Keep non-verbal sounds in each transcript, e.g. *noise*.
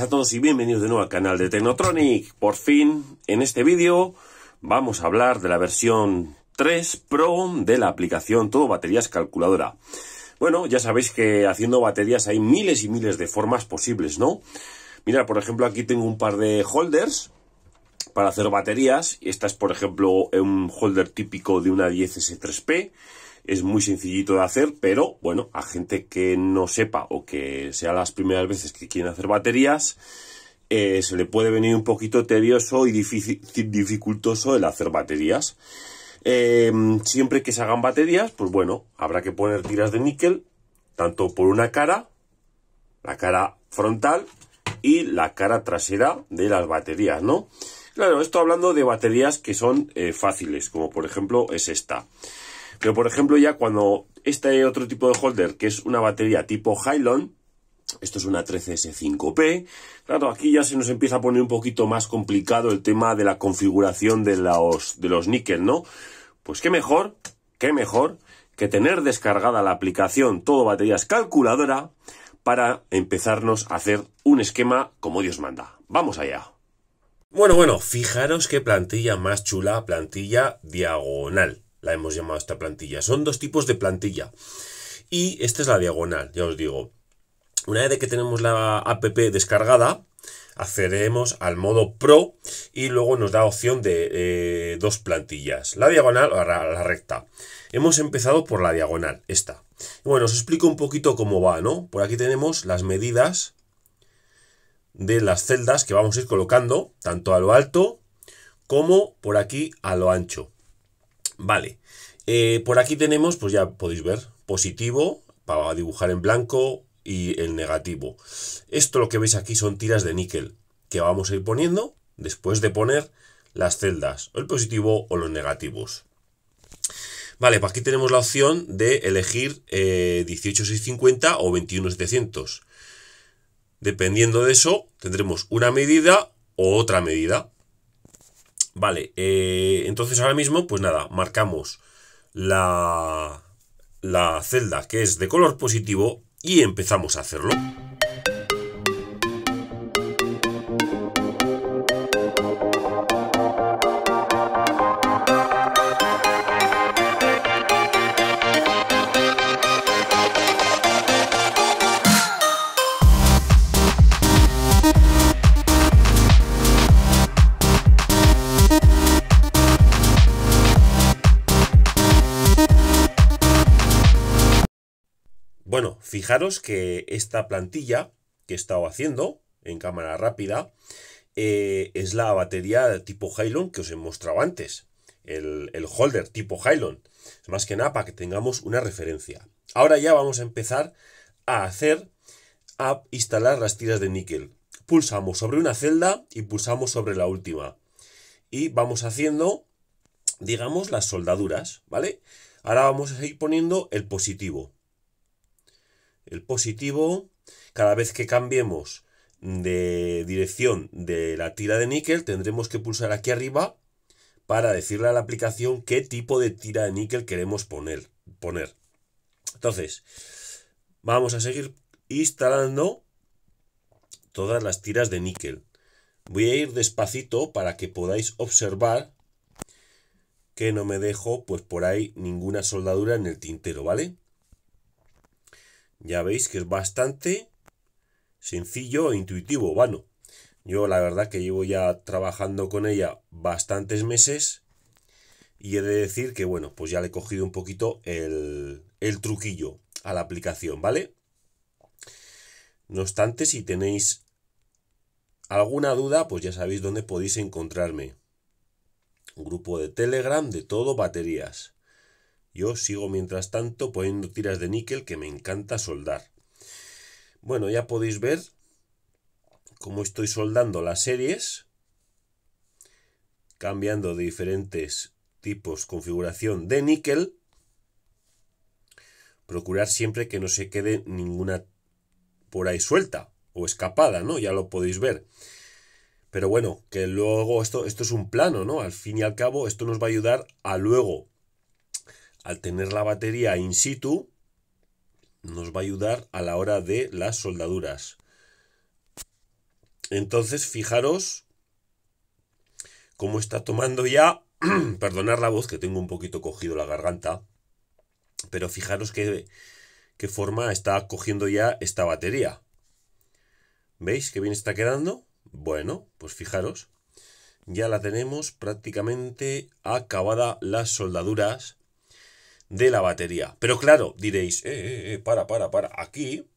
a todos y bienvenidos de nuevo al canal de Tecnotronic. Por fin, en este vídeo vamos a hablar de la versión 3 Pro de la aplicación Todo Baterías Calculadora. Bueno, ya sabéis que haciendo baterías hay miles y miles de formas posibles, ¿no? Mira, por ejemplo, aquí tengo un par de holders para hacer baterías. Esta es, por ejemplo, un holder típico de una 10S3P. Es muy sencillito de hacer, pero bueno, a gente que no sepa o que sea las primeras veces que quieren hacer baterías, eh, se le puede venir un poquito tedioso y dificultoso el hacer baterías. Em, siempre que se hagan baterías, pues bueno, habrá que poner tiras de níquel, tanto por una cara, la cara frontal y la cara trasera de las baterías, ¿no? Claro, esto hablando de baterías que son eh, fáciles, como por ejemplo es esta. Pero por ejemplo ya cuando este otro tipo de holder, que es una batería tipo Hylon, esto es una 13S5P. Claro, aquí ya se nos empieza a poner un poquito más complicado el tema de la configuración de los, de los níquel, ¿no? Pues qué mejor, qué mejor que tener descargada la aplicación Todo Baterías Calculadora para empezarnos a hacer un esquema como Dios manda. ¡Vamos allá! Bueno, bueno, fijaros qué plantilla más chula, plantilla diagonal. La hemos llamado esta plantilla. Son dos tipos de plantilla. Y esta es la diagonal, ya os digo. Una vez que tenemos la app descargada, accedemos al modo Pro y luego nos da opción de eh, dos plantillas, la diagonal o la recta. Hemos empezado por la diagonal, esta. Bueno, os explico un poquito cómo va, ¿no? Por aquí tenemos las medidas de las celdas que vamos a ir colocando, tanto a lo alto como por aquí a lo ancho. Vale, eh, por aquí tenemos, pues ya podéis ver, positivo para dibujar en blanco y el negativo. Esto lo que veis aquí son tiras de níquel que vamos a ir poniendo después de poner las celdas, el positivo o los negativos. Vale, pues aquí tenemos la opción de elegir eh, 18650 o 21700. Dependiendo de eso, tendremos una medida o otra medida. Vale, eh, entonces ahora mismo, pues nada, marcamos la, la celda que es de color positivo y empezamos a hacerlo. fijaros que esta plantilla que he estado haciendo en cámara rápida eh, es la batería tipo Hylon que os he mostrado antes. El, holder tipo Hylon. Más que nada para que tengamos una referencia. Ahora ya vamos a empezar a hacer, a instalar las tiras de níquel. Pulsamos sobre una celda y pulsamos sobre la última. Y vamos haciendo, digamos, las soldaduras, ¿vale? Ahora vamos a ir poniendo el positivo el positivo, cada vez que cambiemos de dirección de la tira de níquel, tendremos que pulsar aquí arriba para decirle a la aplicación qué tipo de tira de níquel queremos poner. poner. Entonces, vamos a seguir instalando todas las tiras de níquel. Voy a ir despacito para que podáis observar que no me dejo pues por ahí ninguna soldadura en el tintero, ¿vale? Ya veis que es bastante sencillo e intuitivo. Bueno, yo la verdad que llevo ya trabajando con ella bastantes meses y he de decir que, bueno, pues ya le he cogido un poquito el, el truquillo a la aplicación, ¿vale? No obstante, si tenéis alguna duda, pues ya sabéis dónde podéis encontrarme. Un grupo de Telegram de todo baterías. Yo sigo mientras tanto poniendo tiras de níquel que me encanta soldar. Bueno, ya podéis ver cómo estoy soldando las series, cambiando diferentes tipos configuración de níquel. Procurar siempre que no se quede ninguna por ahí suelta o escapada, ¿no? Ya lo podéis ver. Pero bueno, que luego esto, esto es un plano, ¿no? Al fin y al cabo, esto nos va a ayudar a luego al tener la batería in situ, nos va a ayudar a la hora de las soldaduras. Entonces, fijaros cómo está tomando ya, *clears throat* perdonar la voz que tengo un poquito cogido la garganta, pero fijaros qué, qué forma está cogiendo ya esta batería. ¿Veis qué bien está quedando? Bueno, pues fijaros, ya la tenemos prácticamente acabada las soldaduras de la batería. Pero claro, diréis, eh, eh, eh, para, para, para. Aquí,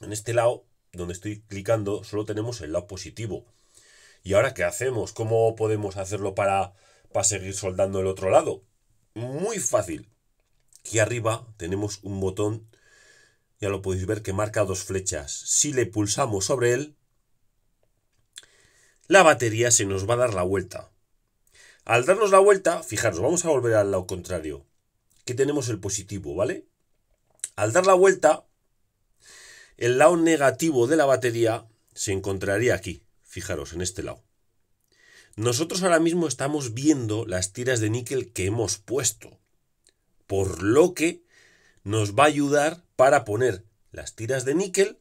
en este lado, donde estoy clicando, solo tenemos el lado positivo. ¿Y ahora qué hacemos? ¿Cómo podemos hacerlo para, para seguir soldando el otro lado? Muy fácil. Aquí arriba tenemos un botón, ya lo podéis ver, que marca dos flechas. Si le pulsamos sobre él, la batería se nos va a dar la vuelta. Al darnos la vuelta, fijaros, vamos a volver al lado contrario. Aquí tenemos el positivo, ¿vale? Al dar la vuelta, el lado negativo de la batería se encontraría aquí, fijaros, en este lado. Nosotros ahora mismo estamos viendo las tiras de níquel que hemos puesto, por lo que nos va a ayudar para poner las tiras de níquel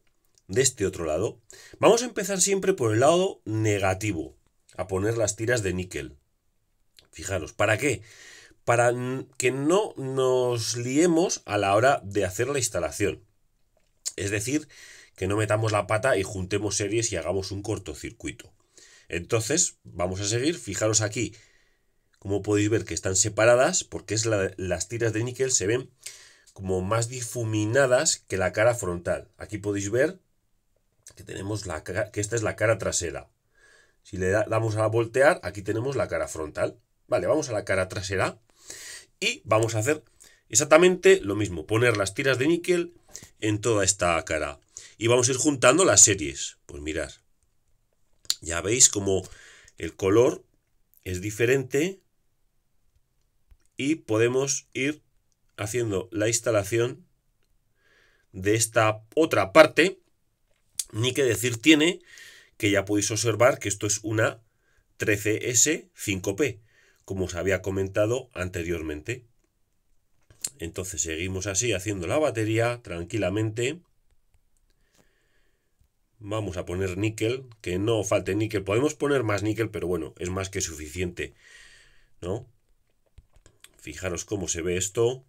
de este otro lado. Vamos a empezar siempre por el lado negativo, a poner las tiras de níquel. Fijaros, ¿para qué? para que no nos liemos a la hora de hacer la instalación. Es decir, que no metamos la pata y juntemos series y hagamos un cortocircuito. Entonces, vamos a seguir. Fijaros aquí, como podéis ver que están separadas, porque es las tiras de níquel se ven como más difuminadas que la cara frontal. Aquí podéis ver que tenemos la que esta es la cara trasera. Si le damos a voltear, aquí tenemos la cara frontal. Vale, vamos a la cara trasera. Y vamos a hacer exactamente lo mismo, poner las tiras de níquel en toda esta cara. Y vamos a ir juntando las series. Pues mirad, ya veis como el color es diferente y podemos ir haciendo la instalación de esta otra parte. Ni que decir tiene que ya podéis observar que esto es una 13S 5P como os había comentado anteriormente. Entonces seguimos así haciendo la batería tranquilamente. Vamos a poner níquel, que no falte níquel. Podemos poner más níquel, pero bueno, es más que suficiente. ¿No? Fijaros cómo se ve esto,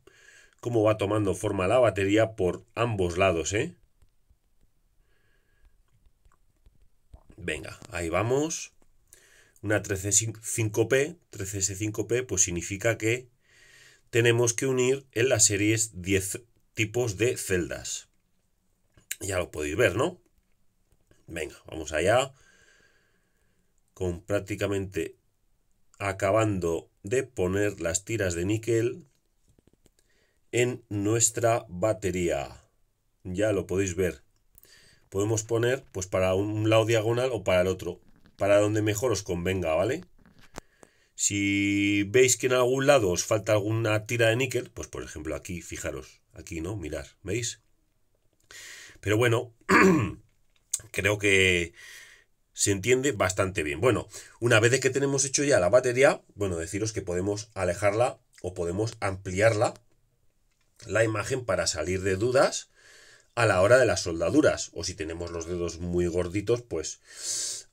cómo va tomando forma la batería por ambos lados, ¿eh? Venga, ahí vamos. Una 5 p 13 13S5P, pues significa que tenemos que unir en las series 10 tipos de celdas. Ya lo podéis ver, ¿no? Venga, vamos allá. Con prácticamente acabando de poner las tiras de níquel en nuestra batería. Ya lo podéis ver. Podemos poner pues para un lado diagonal o para el otro para donde mejor os convenga, ¿vale? Si veis que en algún lado os falta alguna tira de níquel, pues por ejemplo aquí, fijaros, aquí, ¿no? Mirad, ¿veis? Pero bueno, *clears throat* creo que se entiende bastante bien. Bueno, una vez que tenemos hecho ya la batería, bueno, deciros que podemos alejarla o podemos ampliarla la imagen para salir de dudas a la hora de las soldaduras. O si tenemos los dedos muy gorditos, pues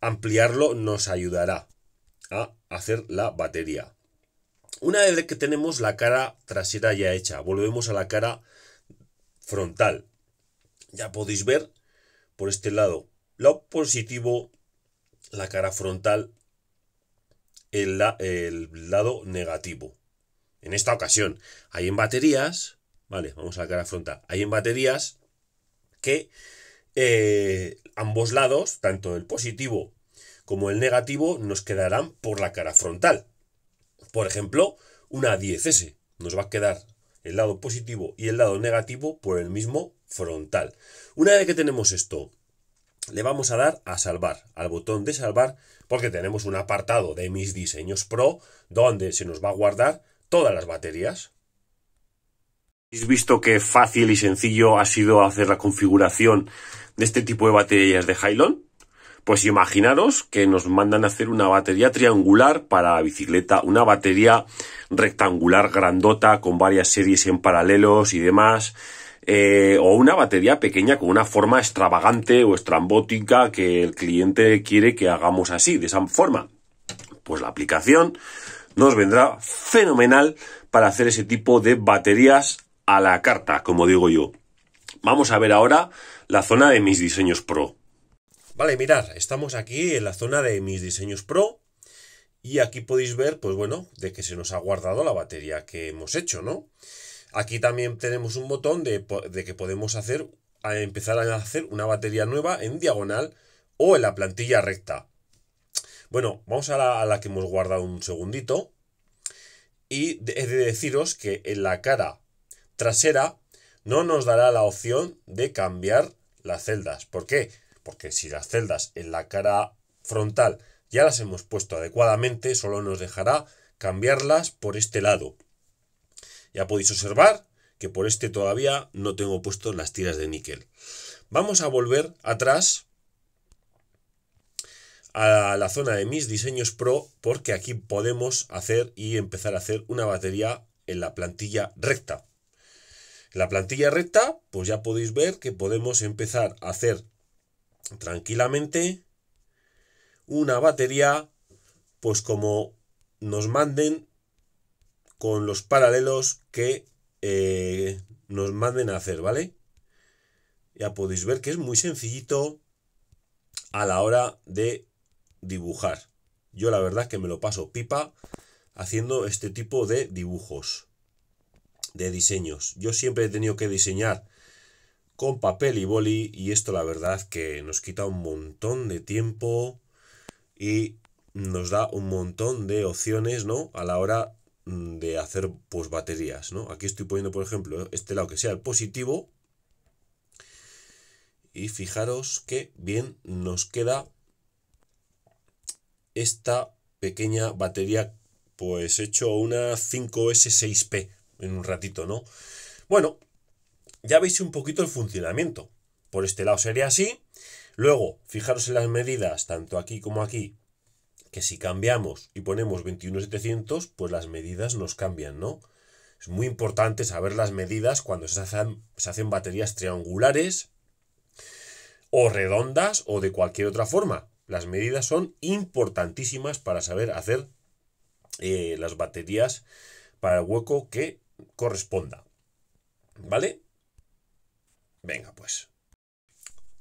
ampliarlo nos ayudará a hacer la batería. Una vez que tenemos la cara trasera ya hecha, volvemos a la cara frontal. Ya podéis ver por este lado lado positivo, la cara frontal, el, el lado negativo. En esta ocasión, hay en baterías, vale, vamos a la cara frontal, hay en baterías que eh, ambos lados, tanto el positivo como el negativo, nos quedarán por la cara frontal. Por ejemplo, una 10S nos va a quedar el lado positivo y el lado negativo por el mismo frontal. Una vez que tenemos esto, le vamos a dar a salvar, al botón de salvar, porque tenemos un apartado de mis diseños pro donde se nos va a guardar todas las baterías. Habéis visto que fácil y sencillo ha sido hacer la configuración de este tipo de baterías de Hylon. Pues imaginaros que nos mandan a hacer una batería triangular para bicicleta, una batería rectangular grandota con varias series en paralelos y demás, eh, o una batería pequeña con una forma extravagante o estrambótica que el cliente quiere que hagamos así, de esa forma. Pues la aplicación nos vendrá fenomenal para hacer ese tipo de baterías a la carta, como digo yo. Vamos a ver ahora la zona de mis diseños pro. Vale, mirad, estamos aquí en la zona de mis diseños pro y aquí podéis ver, pues bueno, de que se nos ha guardado la batería que hemos hecho, ¿no? Aquí también tenemos un botón de, que podemos hacer, a empezar a hacer una batería nueva en diagonal o en la plantilla recta. Bueno, vamos a la, a la que hemos guardado un segundito. Y he de deciros que en la cara trasera no nos dará la opción de cambiar las celdas. ¿Por qué? Porque si las celdas en la cara frontal ya las hemos puesto adecuadamente, solo nos dejará cambiarlas por este lado. Ya podéis observar que por este todavía no tengo puesto las tiras de níquel. Vamos a volver atrás a la zona de mis diseños pro porque aquí podemos hacer y empezar a hacer una batería en la plantilla recta. La plantilla recta, pues ya podéis ver que podemos empezar a hacer tranquilamente una batería, pues como nos manden con los paralelos que eh, nos manden a hacer, ¿vale? Ya podéis ver que es muy sencillito a la hora de dibujar. Yo la verdad que me lo paso pipa haciendo este tipo de dibujos de diseños. Yo siempre he tenido que diseñar con papel y boli y esto la verdad que nos quita un montón de tiempo y nos da un montón de opciones, ¿no? A la hora mm, de hacer pues baterías, ¿no? Aquí estoy poniendo, por ejemplo, este lado que sea el positivo y fijaros que bien nos queda esta pequeña batería pues hecho una 5S6P en un ratito, ¿no? Bueno, ya veis un poquito el funcionamiento. Por este lado sería así. Luego, fijaros en las medidas, tanto aquí como aquí, que si cambiamos y ponemos 21.700, pues las medidas nos cambian, ¿no? Es muy importante saber las medidas cuando se hacen, se hacen baterías triangulares o redondas o de cualquier otra forma. Las medidas son importantísimas para saber hacer eh, las baterías para el hueco que corresponda. ¿Vale? Venga, pues.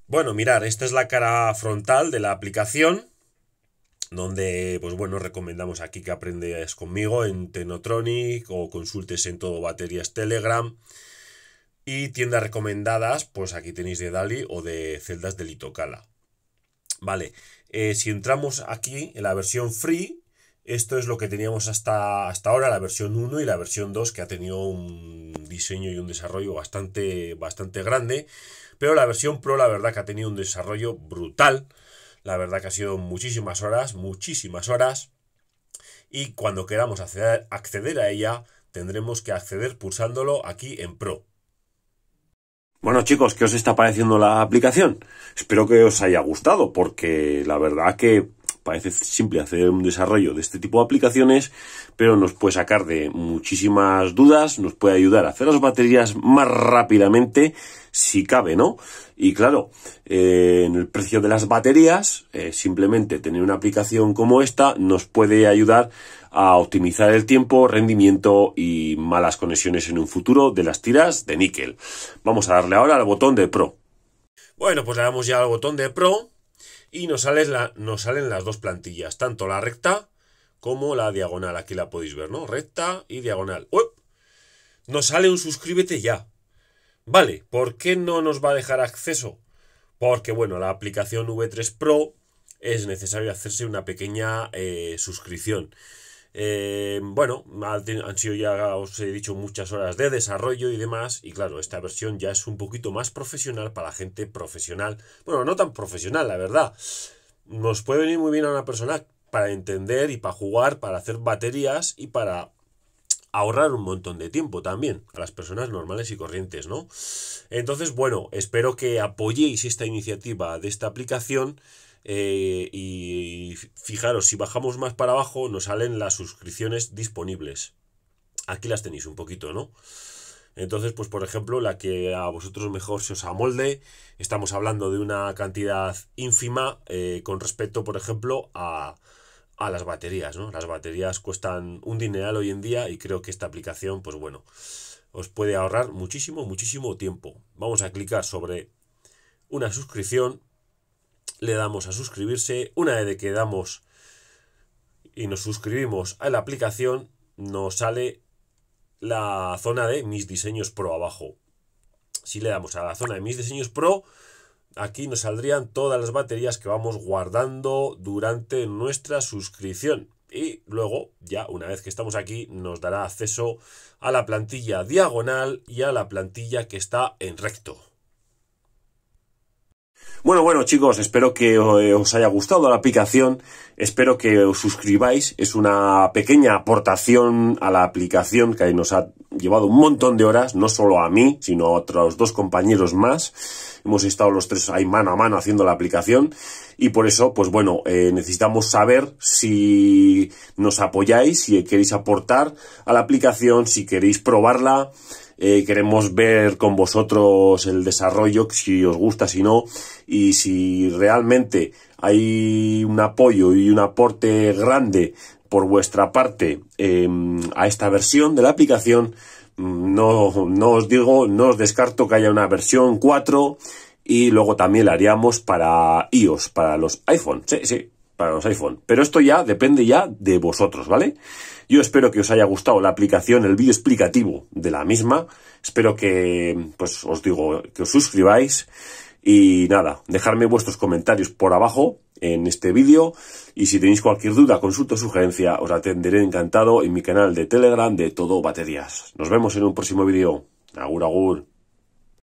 Bueno, mirar, esta es la cara frontal de la aplicación, donde, pues bueno, recomendamos aquí que aprendes conmigo en Tenotronic o consultes en todo baterías Telegram. Y tiendas recomendadas, pues aquí tenéis de Dali o de celdas de Litocala. Vale, eh, si entramos aquí en la versión free, esto es lo que teníamos hasta, hasta ahora, la versión 1 y la versión 2, que ha tenido un diseño y un desarrollo bastante, bastante grande. Pero la versión Pro, la verdad que ha tenido un desarrollo brutal. La verdad que ha sido muchísimas horas, muchísimas horas. Y cuando queramos acceder, acceder a ella, tendremos que acceder pulsándolo aquí en Pro. Bueno chicos, ¿qué os está pareciendo la aplicación? Espero que os haya gustado porque la verdad que parece simple hacer un desarrollo de este tipo de aplicaciones, pero nos puede sacar de muchísimas dudas, nos puede ayudar a hacer las baterías más rápidamente, si cabe, ¿no? Y claro, eh, en el precio de las baterías, eh, simplemente tener una aplicación como esta nos puede ayudar a optimizar el tiempo, rendimiento y malas conexiones en un futuro de las tiras de níquel. Vamos a darle ahora al botón de Pro. Bueno, pues le damos ya al botón de Pro y nos, la, nos salen las dos plantillas, tanto la recta como la diagonal. Aquí la podéis ver, ¿no? Recta y diagonal. Nos sale un suscríbete ya. Vale, ¿por qué no nos va a dejar acceso? Porque, bueno, la aplicación V3 Pro es necesario hacerse una pequeña eh, suscripción. Eh, bueno, han sido ya, os he dicho, muchas horas de desarrollo y demás. Y claro, esta versión ya es un poquito más profesional para la gente profesional. Bueno, no tan profesional, la verdad. Nos puede venir muy bien a una persona para entender y para jugar, para hacer baterías y para ahorrar un montón de tiempo también a las personas normales y corrientes, ¿no? Entonces, bueno, espero que apoyéis esta iniciativa de esta aplicación eh, y fijaros, si bajamos más para abajo, nos salen las suscripciones disponibles. Aquí las tenéis un poquito, ¿no? Entonces, pues por ejemplo, la que a vosotros mejor se os amolde, estamos hablando de una cantidad ínfima eh, con respecto, por ejemplo, a, a las baterías, ¿no? Las baterías cuestan un dineral hoy en día y creo que esta aplicación, pues bueno, os puede ahorrar muchísimo, muchísimo tiempo. Vamos a clicar sobre una suscripción le damos a suscribirse. Una vez que damos y nos suscribimos a la aplicación, nos sale la zona de mis diseños pro abajo. Si le damos a la zona de mis diseños pro, aquí nos saldrían todas las baterías que vamos guardando durante nuestra suscripción. Y luego, ya una vez que estamos aquí, nos dará acceso a la plantilla diagonal y a la plantilla que está en recto. Bueno, bueno chicos, espero que eh, os haya gustado la aplicación, espero que os suscribáis, es una pequeña aportación a la aplicación que nos ha llevado un montón de horas, no solo a mí, sino a otros dos compañeros más. Hemos estado los tres ahí mano a mano haciendo la aplicación y por eso, pues bueno, eh, necesitamos saber si nos apoyáis, si queréis aportar a la aplicación, si queréis probarla. Eh, queremos ver con vosotros el desarrollo, si os gusta, si no, y si realmente hay un apoyo y un aporte grande por vuestra parte eh, a esta versión de la aplicación, mm, no, no os digo, no os descarto que haya una versión 4 y luego también la haríamos para iOS, para los iPhone. Sí, sí, para los iPhone. Pero esto ya depende ya de vosotros, ¿vale? Yo espero que os haya gustado la aplicación, el vídeo explicativo de la misma. Espero que, pues os digo, que os suscribáis. Y nada, dejadme vuestros comentarios por abajo en este vídeo. Y si tenéis cualquier duda, consulta o sugerencia, os atenderé encantado en mi canal de Telegram de Todo Baterías. Nos vemos en un próximo vídeo. Agur, agur.